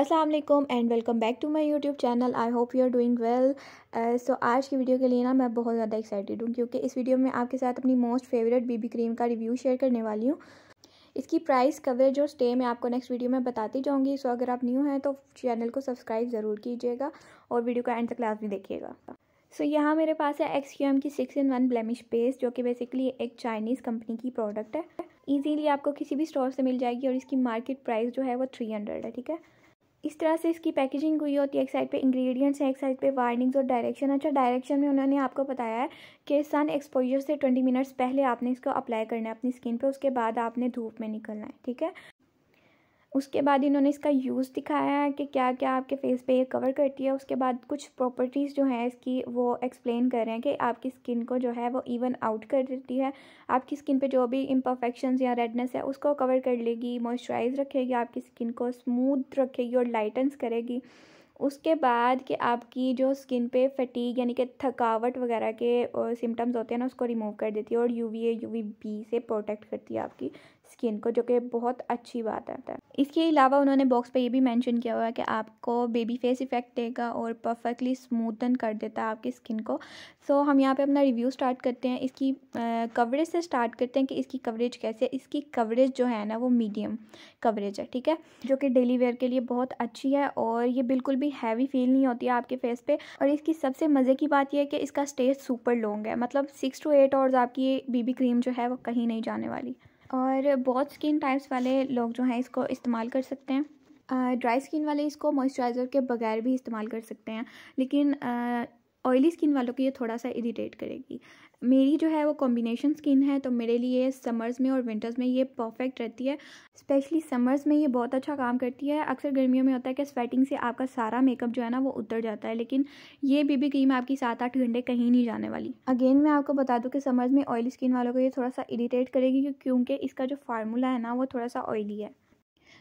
Aslam and welcome back to my YouTube channel I hope you are doing well so आज की video के लिए ना मैं बहुत ज़्यादा एक्साइटेड हूँ क्योंकि इस वीडियो में आपके साथ अपनी मोस्ट फेवरेट बीबी क्रीम का रिव्यू शेयर करने वाली हूँ इसकी प्राइस कवरेज और स्टे मैं आपको नेक्स्ट वीडियो में बताती जाऊँगी सो अगर आप न्यू हैं तो चैनल को सब्सक्राइब ज़रूर कीजिएगा और वीडियो का एंड तक क्लास भी देखिएगा सो so, यहाँ मेरे पास है एक्स क्यू एम की six in one blemish paste जो कि बेसिकली एक चाइनीज़ कंपनी की प्रोडक्ट है ईजीली आपको किसी भी स्टोर से मिल जाएगी और इसकी मार्केट प्राइस जो है वो थ्री हंड्रेड है ठीक है इस तरह से इसकी पैकेजिंग हुई होती है एक साइड पे इंग्रेडिएंट्स हैं एक साइड पे वार्निंग्स और डायरेक्शन अच्छा डायरेक्शन में उन्होंने आपको बताया है कि सन एक्सपोजर से ट्वेंटी मिनट्स पहले आपने इसको अप्लाई करना है अपनी स्किन पे उसके बाद आपने धूप में निकलना है ठीक है उसके बाद इन्होंने इसका यूज़ दिखाया है कि क्या क्या आपके फेस पे ये कवर करती है उसके बाद कुछ प्रॉपर्टीज़ जो हैं इसकी वो एक्सप्लेन कर रहे हैं कि आपकी स्किन को जो है वो इवन आउट कर देती है आपकी स्किन पे जो भी इम्परफेक्शन या रेडनेस है उसको कवर कर लेगी मॉइस्चराइज रखेगी आपकी स्किन को स्मूथ रखेगी और लाइटन्स करेगी उसके बाद कि आपकी जो स्किन पे फटीग यानी कि थकावट वगैरह के सिम्टम्स होते हैं ना उसको रिमूव कर देती है और यूवीए यूवीबी से प्रोटेक्ट करती है आपकी स्किन को जो कि बहुत अच्छी बात है इसके अलावा उन्होंने बॉक्स पर यह भी मैंशन किया हुआ है कि आपको बेबी फेस इफेक्ट देगा और परफेक्टली स्मूथन कर देता है आपकी स्किन को सो so, हम यहाँ पे अपना रिव्यू स्टार्ट करते हैं इसकी कवरेज से स्टार्ट करते हैं कि इसकी कवरेज कैसे है इसकी कवरेज जो है ना वो मीडियम कवरेज है ठीक है जो कि डेली वेयर के लिए बहुत अच्छी है और ये बिल्कुल भी हैवी फील नहीं होती है आपके फेस पर और इसकी सबसे मज़े की बात यह है कि इसका स्टेज सुपर लॉन्ग है मतलब सिक्स टू एट आवर्स आपकी ये बीबी क्रीम जो है वो कहीं नहीं जाने वाली और बहुत स्किन टाइप्स वाले लोग जो हैं इसको इस्तेमाल कर सकते हैं ड्राई स्किन वाले इसको मॉइस्चराइज़र के बगैर भी इस्तेमाल कर सकते हैं लेकिन ऑयली स्किन वालों को ये थोड़ा सा इरीटेट करेगी मेरी जो है वो कॉम्बिनेशन स्किन है तो मेरे लिए समर्स में और विंटर्स में ये परफेक्ट रहती है स्पेशली समर्स में ये बहुत अच्छा काम करती है अक्सर गर्मियों में होता है कि स्वेटिंग से आपका सारा मेकअप जो है ना वो उतर जाता है लेकिन ये बीबी क्रीम आपकी सात आठ घंटे कहीं नहीं जाने वाली अगेन मैं आपको बता दूँ कि समर्स में ऑयली स्किन वालों को ये थोड़ा सा इरीटेट करेगी क्योंकि इसका जो फार्मूला है ना वो थोड़ा सा ऑयली है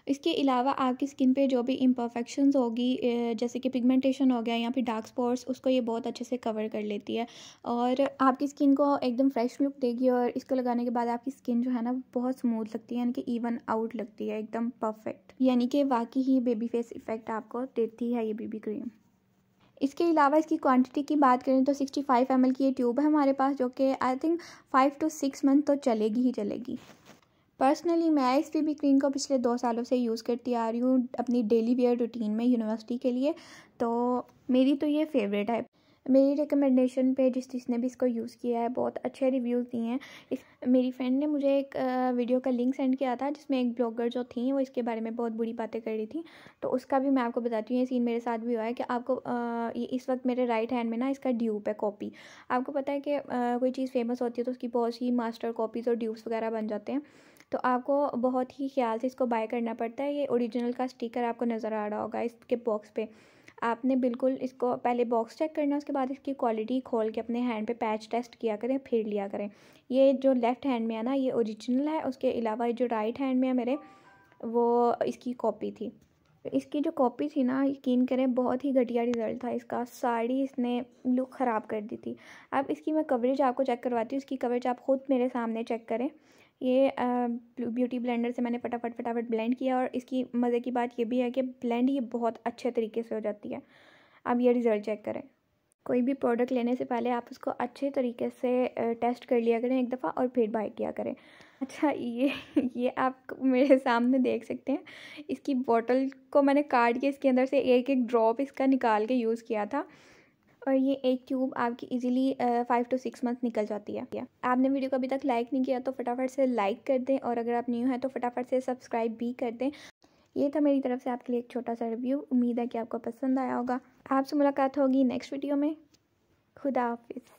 इसके अलावा आपकी स्किन पे जो भी इम्परफेक्शंस होगी जैसे कि पिगमेंटेशन हो गया या फिर डार्क स्पॉट्स उसको ये बहुत अच्छे से कवर कर लेती है और आपकी स्किन को एकदम फ्रेश लुक देगी और इसको लगाने के बाद आपकी स्किन जो है ना बहुत स्मूथ लगती है यानी कि इवन आउट लगती है एकदम परफेक्ट यानी कि वाकई ही बेबी फेस इफेक्ट आपको देती है ये बेबी क्रीम इसके अलावा इसकी क्वांटिटी की बात करें तो 65 फाइव की ये ट्यूब है हमारे पास जो कि I think five to six month तो चलेगी ही चलेगी पर्सनली मैं इस बीबी क्रीम को पिछले दो सालों से यूज़ करती आ रही हूँ अपनी डेली वेयर रूटीन में यूनिवर्सिटी के लिए तो मेरी तो ये फेवरेट है मेरी रिकमेंडेशन पे जिस जिसने भी इसको यूज़ किया है बहुत अच्छे रिव्यूज़ दिए हैं इस मेरी फ्रेंड ने मुझे एक वीडियो का लिंक सेंड किया था जिसमें एक ब्लॉगर जो थी वो इसके बारे में बहुत बुरी बातें कर रही थी तो उसका भी मैं आपको बताती हूँ ये सीन मेरे साथ भी हुआ है कि आपको ये इस वक्त मेरे राइट हैंड में ना इसका ड्यूप है कॉपी आपको पता है कि कोई चीज़ फेमस होती है तो उसकी बहुत सी मास्टर कॉपीज़ और ड्यूब्स वगैरह बन जाते हैं तो आपको बहुत ही ख्याल से इसको बाय करना पड़ता है ये ओरिजिनल का स्टिकर आपको नज़र आ रहा होगा इसके बॉक्स पे आपने बिल्कुल इसको पहले बॉक्स चेक करना उसके बाद इसकी क्वालिटी खोल के अपने हैंड पे पैच टेस्ट किया करें फिर लिया करें ये जो लेफ़्ट हैंड में है ना ये ओरिजिनल है उसके अलावा जो राइट हैंड में है मेरे वो इसकी कॉपी थी इसकी जो कॉपी थी ना यकीन करें बहुत ही घटिया रिज़ल्ट था इसका साड़ी इसने लुक ख़राब कर दी थी अब इसकी मैं कवरेज आपको चेक करवाती हूँ इसकी कवरेज आप ख़ुद मेरे सामने चेक करें ये ब्यूटी ब्लेंडर से मैंने फटाफट फटाफट ब्लेंड किया और इसकी मज़े की बात ये भी है कि ब्लेंड ये बहुत अच्छे तरीके से हो जाती है अब ये रिज़ल्ट चेक करें कोई भी प्रोडक्ट लेने से पहले आप उसको अच्छे तरीके से टेस्ट कर लिया करें एक दफ़ा और फिर बाय किया करें अच्छा ये ये आप मेरे सामने देख सकते हैं इसकी बॉटल को मैंने काट के इसके अंदर से एक एक ड्रॉप इसका निकाल के यूज़ किया था और ये एक ट्यूब आपकी easily five to six month निकल जाती है आपने वीडियो को अभी तक लाइक नहीं किया तो फटाफट से लाइक कर दें और अगर आप न्यू हैं तो फटाफट से सब्सक्राइब भी कर दें ये था मेरी तरफ से आपके लिए एक छोटा सा रिव्यू उम्मीद है कि आपको पसंद आया होगा आपसे मुलाकात होगी नेक्स्ट वीडियो में खुदा हाफिज़